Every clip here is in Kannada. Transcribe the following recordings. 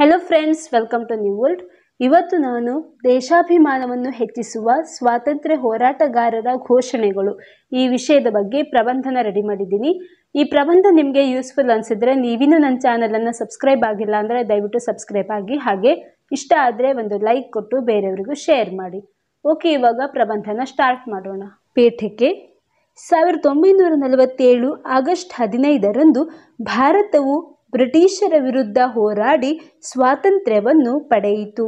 hello friends welcome to new world ಇವತ್ತು ನಾನು ದೇಶಾಭಿಮಾನವನ್ನು ಹೆಚ್ಚಿಸುವ ಸ್ವಾತಂತ್ರ್ಯ ಹೋರಾಟಗಾರರ ಘೋಷಣೆಗಳು ಈ ವಿಷಯದ ಬಗ್ಗೆ ಪ್ರಬಂಧನ ರೆಡಿ ಮಾಡಿದ್ದೀನಿ ಈ ಪ್ರಬಂಧ ನಿಮಗೆ ಯೂಸ್ಫುಲ್ ಅನಿಸಿದ್ರೆ ನೀವಿನ್ನೂ ನನ್ನ ಚಾನಲನ್ನು ಸಬ್ಸ್ಕ್ರೈಬ್ ಆಗಿಲ್ಲ ಅಂದರೆ ದಯವಿಟ್ಟು ಸಬ್ಸ್ಕ್ರೈಬ್ ಆಗಿ ಹಾಗೆ ಇಷ್ಟ ಆದರೆ ಒಂದು ಲೈಕ್ ಕೊಟ್ಟು ಬೇರೆಯವರಿಗೂ ಶೇರ್ ಮಾಡಿ ಓಕೆ ಇವಾಗ ಪ್ರಬಂಧನ ಸ್ಟಾರ್ಟ್ ಮಾಡೋಣ ಪೇಠಕ್ಕೆ ಸಾವಿರದ ಒಂಬೈನೂರ ನಲವತ್ತೇಳು ಆಗಸ್ಟ್ ಹದಿನೈದರಂದು ಭಾರತವು ಬ್ರಿಟಿಷರ ವಿರುದ್ಧ ಹೋರಾಡಿ ಸ್ವಾತಂತ್ರ್ಯವನ್ನು ಪಡೆಯಿತು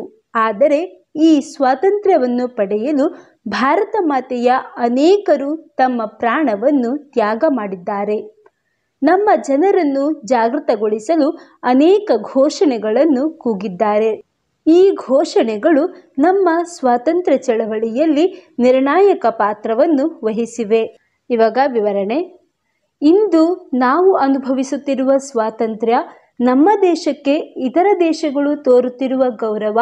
ಆದರೆ ಈ ಸ್ವಾತಂತ್ರ್ಯವನ್ನು ಪಡೆಯಲು ಭಾರತ ಮಾತೆಯ ಅನೇಕರು ತಮ್ಮ ಪ್ರಾಣವನ್ನು ತ್ಯಾಗ ಮಾಡಿದ್ದಾರೆ ನಮ್ಮ ಜನರನ್ನು ಜಾಗೃತಗೊಳಿಸಲು ಅನೇಕ ಘೋಷಣೆಗಳನ್ನು ಕೂಗಿದ್ದಾರೆ ಈ ಘೋಷಣೆಗಳು ನಮ್ಮ ಸ್ವಾತಂತ್ರ್ಯ ಚಳವಳಿಯಲ್ಲಿ ನಿರ್ಣಾಯಕ ಪಾತ್ರವನ್ನು ವಹಿಸಿವೆ ಇವಾಗ ವಿವರಣೆ ಇಂದು ನಾವು ಅನುಭವಿಸುತ್ತಿರುವ ಸ್ವಾತಂತ್ರ್ಯ ನಮ್ಮ ದೇಶಕ್ಕೆ ಇತರ ದೇಶಗಳು ತೋರುತ್ತಿರುವ ಗೌರವ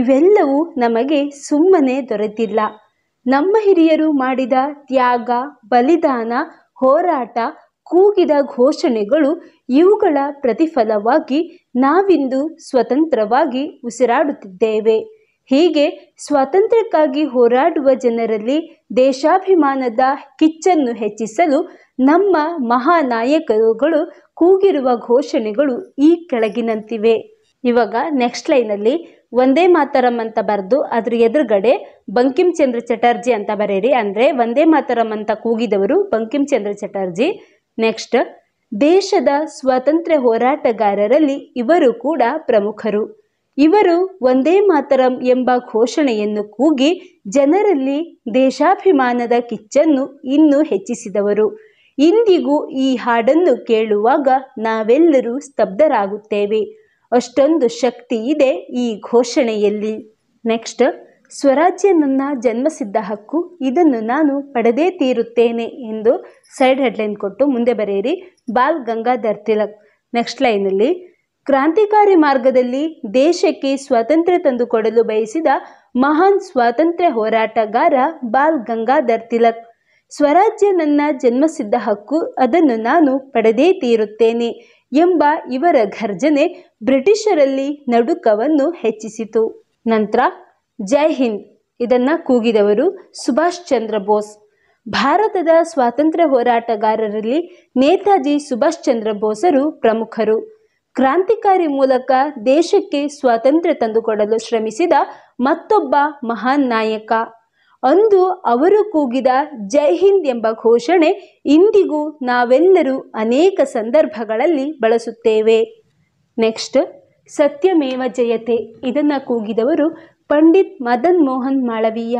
ಇವೆಲ್ಲವೂ ನಮಗೆ ಸುಮ್ಮನೆ ದೊರೆತಿಲ್ಲ ನಮ್ಮ ಹಿರಿಯರು ಮಾಡಿದ ತ್ಯಾಗ ಬಲಿದಾನ ಹೋರಾಟ ಕೂಗಿದ ಘೋಷಣೆಗಳು ಇವುಗಳ ಪ್ರತಿಫಲವಾಗಿ ನಾವಿಂದು ಸ್ವತಂತ್ರವಾಗಿ ಉಸಿರಾಡುತ್ತಿದ್ದೇವೆ ಹೀಗೆ ಸ್ವಾತಂತ್ರ್ಯಕ್ಕಾಗಿ ಹೋರಾಡುವ ಜನರಲ್ಲಿ ದೇಶಾಭಿಮಾನದ ಕಿಚ್ಚನ್ನು ಹೆಚ್ಚಿಸಲು ನಮ್ಮ ಮಹಾನಾಯಕರುಗಳು ಕೂಗಿರುವ ಘೋಷಣೆಗಳು ಈ ಕೆಳಗಿನಂತಿವೆ ಇವಾಗ ನೆಕ್ಸ್ಟ್ ಲೈನಲ್ಲಿ ಒಂದೇ ಮಾತರಂ ಅಂತ ಬರೆದು ಅದ್ರ ಎದುರುಗಡೆ ಬಂಕಿಮ್ ಚಂದ್ರ ಚಟರ್ಜಿ ಅಂತ ಬರೆಯಿರಿ ಅಂದರೆ ಒಂದೇ ಮಾತರಂ ಅಂತ ಕೂಗಿದವರು ಬಂಕಿಮ್ ಚಂದ್ರ ಚಟರ್ಜಿ ನೆಕ್ಸ್ಟ್ ದೇಶದ ಸ್ವಾತಂತ್ರ್ಯ ಹೋರಾಟಗಾರರಲ್ಲಿ ಇವರು ಕೂಡ ಪ್ರಮುಖರು ಇವರು ಒಂದೇ ಮಾತರಂ ಎಂಬ ಘೋಷಣೆಯನ್ನು ಕೂಗಿ ಜನರಲ್ಲಿ ದೇಶಾಭಿಮಾನದ ಕಿಚ್ಚನ್ನು ಇನ್ನೂ ಹೆಚ್ಚಿಸಿದವರು ಇಂದಿಗೂ ಈ ಹಾಡನ್ನು ಕೇಳುವಾಗ ನಾವೆಲ್ಲರೂ ಸ್ತಬ್ಧರಾಗುತ್ತೇವೆ ಅಷ್ಟೊಂದು ಶಕ್ತಿ ಇದೆ ಈ ಘೋಷಣೆಯಲ್ಲಿ ನೆಕ್ಸ್ಟ್ ಸ್ವರಾಜ್ಯ ನನ್ನ ಜನ್ಮಸಿದ್ಧ ಹಕ್ಕು ಇದನ್ನು ನಾನು ಪಡೆದೇ ತೀರುತ್ತೇನೆ ಎಂದು ಸೈಡ್ ಹೆಡ್ಲೈನ್ ಕೊಟ್ಟು ಮುಂದೆ ಬರೆಯಿರಿ ಬಾಲ್ ಗಂಗಾಧರ್ ತಿಲಕ್ ನೆಕ್ಸ್ಟ್ ಲೈನಲ್ಲಿ ಕ್ರಾಂತಿಕಾರಿ ಮಾರ್ಗದಲ್ಲಿ ದೇಶಕ್ಕೆ ಸ್ವಾತಂತ್ರ್ಯ ತಂದುಕೊಡಲು ಬಯಸಿದ ಮಹಾನ್ ಸ್ವಾತಂತ್ರ್ಯ ಹೋರಾಟಗಾರ ಬಾಲ್ ಗಂಗಾಧರ್ ತಿಲಕ್ ಸ್ವರಾಜ್ಯ ನನ್ನ ಜನ್ಮಸಿದ್ಧ ಹಕ್ಕು ಅದನ್ನು ನಾನು ಪಡೆದೇ ತೀರುತ್ತೇನೆ ಎಂಬ ಇವರ ಘರ್ಜನೆ ಬ್ರಿಟಿಷರಲ್ಲಿ ನಡುಕವನ್ನು ಹೆಚ್ಚಿಸಿತು ನಂತರ ಜೈ ಹಿಂದ್ ಇದನ್ನು ಕೂಗಿದವರು ಸುಭಾಷ್ ಚಂದ್ರ ಬೋಸ್ ಭಾರತದ ಸ್ವಾತಂತ್ರ್ಯ ಹೋರಾಟಗಾರರಲ್ಲಿ ನೇತಾಜಿ ಸುಭಾಷ್ ಚಂದ್ರ ಬೋಸರು ಪ್ರಮುಖರು ಕ್ರಾಂತಿಕಾರಿ ಮೂಲಕ ದೇಶಕ್ಕೆ ಸ್ವಾತಂತ್ರ್ಯ ತಂದುಕೊಡಲು ಶ್ರಮಿಸಿದ ಮತ್ತೊಬ್ಬ ಮಹಾನ್ ನಾಯಕ ಅಂದು ಅವರು ಕೂಗಿದ ಜೈ ಹಿಂದ್ ಎಂಬ ಘೋಷಣೆ ಇಂದಿಗೂ ನಾವೆಲ್ಲರೂ ಅನೇಕ ಸಂದರ್ಭಗಳಲ್ಲಿ ಬಳಸುತ್ತೇವೆ ನೆಕ್ಸ್ಟ್ ಸತ್ಯಮೇವ ಜಯತೆ ಇದನ್ನು ಕೂಗಿದವರು ಪಂಡಿತ್ ಮದನ್ ಮೋಹನ್ ಮಾಳವೀಯ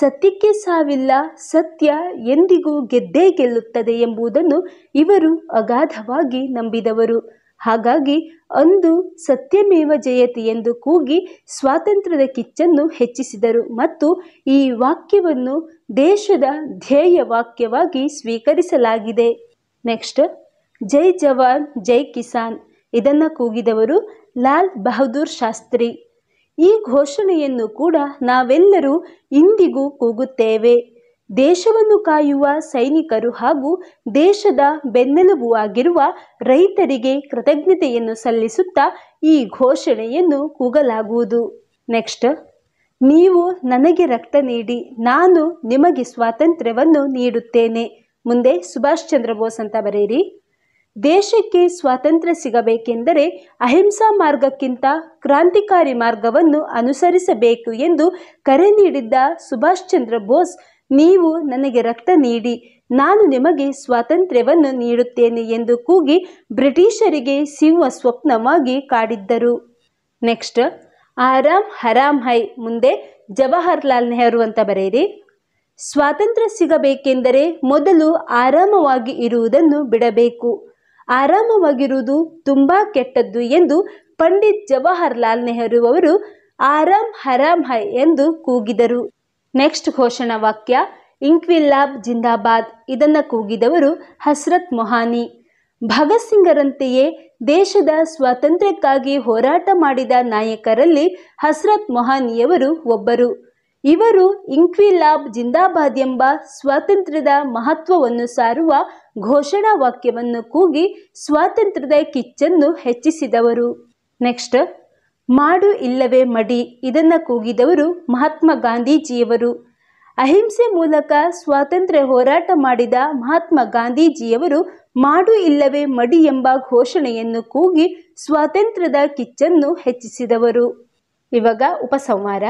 ಸತ್ಯಕ್ಕೆ ಸಾವಿಲ್ಲ ಸತ್ಯ ಎಂದಿಗೂ ಗೆದ್ದೇ ಗೆಲ್ಲುತ್ತದೆ ಎಂಬುದನ್ನು ಇವರು ಅಗಾಧವಾಗಿ ನಂಬಿದವರು ಹಾಗಾಗಿ ಅಂದು ಸತ್ಯಮೇವ ಜಯತಿ ಎಂದು ಕೂಗಿ ಸ್ವಾತಂತ್ರ್ಯದ ಕಿಚ್ಚನ್ನು ಹೆಚ್ಚಿಸಿದರು ಮತ್ತು ಈ ವಾಕ್ಯವನ್ನು ದೇಶದ ಧ್ಯೇಯ ವಾಕ್ಯವಾಗಿ ಸ್ವೀಕರಿಸಲಾಗಿದೆ ನೆಕ್ಸ್ಟ್ ಜೈ ಜವಾನ್ ಜೈ ಕಿಸಾನ್ ಇದನ್ನು ಕೂಗಿದವರು ಲಾಲ್ ಬಹದ್ದೂರ್ ಶಾಸ್ತ್ರಿ ಈ ಘೋಷಣೆಯನ್ನು ಕೂಡ ನಾವೆಲ್ಲರೂ ಇಂದಿಗೂ ಕೂಗುತ್ತೇವೆ ದೇಶವನ್ನು ಕಾಯುವ ಸೈನಿಕರು ಹಾಗೂ ದೇಶದ ಬೆನ್ನೆಲುಬು ಆಗಿರುವ ರೈತರಿಗೆ ಕೃತಜ್ಞತೆಯನ್ನು ಸಲ್ಲಿಸುತ್ತಾ ಈ ಘೋಷಣೆಯನ್ನು ಕೂಗಲಾಗುವುದು ನೆಕ್ಸ್ಟ್ ನೀವು ನನಗೆ ರಕ್ತ ನೀಡಿ ನಾನು ನಿಮಗೆ ಸ್ವಾತಂತ್ರ್ಯವನ್ನು ನೀಡುತ್ತೇನೆ ಮುಂದೆ ಸುಭಾಷ್ ಚಂದ್ರ ಬೋಸ್ ಅಂತ ಬರೆಯಿರಿ ದೇಶಕ್ಕೆ ಸ್ವಾತಂತ್ರ್ಯ ಸಿಗಬೇಕೆಂದರೆ ಅಹಿಂಸಾ ಮಾರ್ಗಕ್ಕಿಂತ ಕ್ರಾಂತಿಕಾರಿ ಮಾರ್ಗವನ್ನು ಅನುಸರಿಸಬೇಕು ಎಂದು ಕರೆ ನೀಡಿದ್ದ ಸುಭಾಷ್ ಚಂದ್ರ ಬೋಸ್ ನೀವು ನನಗೆ ರಕ್ತ ನೀಡಿ ನಾನು ನಿಮಗೆ ಸ್ವಾತಂತ್ರ್ಯವನ್ನು ನೀಡುತ್ತೇನೆ ಎಂದು ಕೂಗಿ ಬ್ರಿಟಿಷರಿಗೆ ಸಿಂಹ ಸ್ವಪ್ನವಾಗಿ ಕಾಡಿದ್ದರು ನೆಕ್ಸ್ಟ್ ಆರಾಮ್ ಹರಾಮ್ ಹೈ ಮುಂದೆ ಜವಾಹರ್ಲಾಲ್ ನೆಹರು ಅಂತ ಬರೆಯಿರಿ ಸ್ವಾತಂತ್ರ್ಯ ಸಿಗಬೇಕೆಂದರೆ ಮೊದಲು ಆರಾಮವಾಗಿ ಇರುವುದನ್ನು ಬಿಡಬೇಕು ಆರಾಮವಾಗಿರುವುದು ತುಂಬ ಕೆಟ್ಟದ್ದು ಎಂದು ಪಂಡಿತ್ ಜವಾಹರ್ಲಾಲ್ ನೆಹರು ಅವರು ಆರಾಮ್ ಹರಾಮ್ ಹೈ ಎಂದು ಕೂಗಿದರು ನೆಕ್ಸ್ಟ್ ಘೋಷಣಾ ವಾಕ್ಯ ಇಂಕ್ವಿಲ್ಲಾಬ್ ಜಿಂದಾಬಾದ್ ಇದನ್ನು ಕೂಗಿದವರು ಹಸ್ರತ್ ಮೊಹಾನಿ ಭಗತ್ ಸಿಂಗರಂತೆಯೇ ದೇಶದ ಸ್ವಾತಂತ್ರ್ಯಕ್ಕಾಗಿ ಹೋರಾಟ ಮಾಡಿದ ನಾಯಕರಲ್ಲಿ ಹಸ್ರತ್ ಮೊಹಾನಿಯವರು ಒಬ್ಬರು ಇವರು ಇಂಕ್ವಿಲಾಬ್ ಜಿಂದಾಬಾದ್ ಎಂಬ ಸ್ವಾತಂತ್ರ್ಯದ ಮಹತ್ವವನ್ನು ಸಾರುವ ಘೋಷಣಾ ವಾಕ್ಯವನ್ನು ಕೂಗಿ ಸ್ವಾತಂತ್ರ್ಯದ ಕಿಚ್ಚನ್ನು ಹೆಚ್ಚಿಸಿದವರು ನೆಕ್ಸ್ಟ್ ಮಾಡು ಇಲ್ಲವೇ ಮಡಿ ಇದನ್ನು ಕೂಗಿದವರು ಮಹಾತ್ಮ ಗಾಂಧೀಜಿಯವರು ಅಹಿಂಸೆ ಮೂಲಕ ಸ್ವಾತಂತ್ರ್ಯ ಹೋರಾಟ ಮಾಡಿದ ಮಹಾತ್ಮ ಗಾಂಧೀಜಿಯವರು ಮಾಡು ಇಲ್ಲವೇ ಮಡಿ ಎಂಬ ಘೋಷಣೆಯನ್ನು ಕೂಗಿ ಸ್ವಾತಂತ್ರ್ಯದ ಕಿಚ್ಚನ್ನು ಹೆಚ್ಚಿಸಿದವರು ಇವಾಗ ಉಪಸಂಹಾರ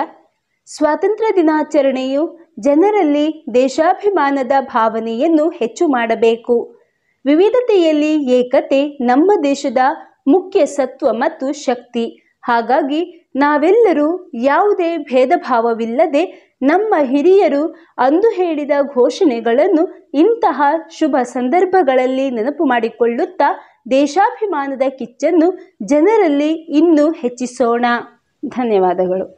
ಸ್ವಾತಂತ್ರ್ಯ ದಿನಾಚರಣೆಯು ಜನರಲ್ಲಿ ದೇಶಾಭಿಮಾನದ ಭಾವನೆಯನ್ನು ಹೆಚ್ಚು ಮಾಡಬೇಕು ವಿವಿಧತೆಯಲ್ಲಿ ಏಕತೆ ನಮ್ಮ ದೇಶದ ಮುಖ್ಯ ಸತ್ವ ಮತ್ತು ಶಕ್ತಿ ಹಾಗಾಗಿ ನಾವೆಲ್ಲರೂ ಯಾವುದೇ ಭೇದ ಭಾವವಿಲ್ಲದೆ ನಮ್ಮ ಹಿರಿಯರು ಅಂದು ಹೇಳಿದ ಘೋಷಣೆಗಳನ್ನು ಇಂತಹ ಶುಭ ಸಂದರ್ಭಗಳಲ್ಲಿ ನೆನಪು ಮಾಡಿಕೊಳ್ಳುತ್ತಾ ದೇಶಾಭಿಮಾನದ ಕಿಚ್ಚನ್ನು ಜನರಲ್ಲಿ ಇನ್ನೂ ಹೆಚ್ಚಿಸೋಣ ಧನ್ಯವಾದಗಳು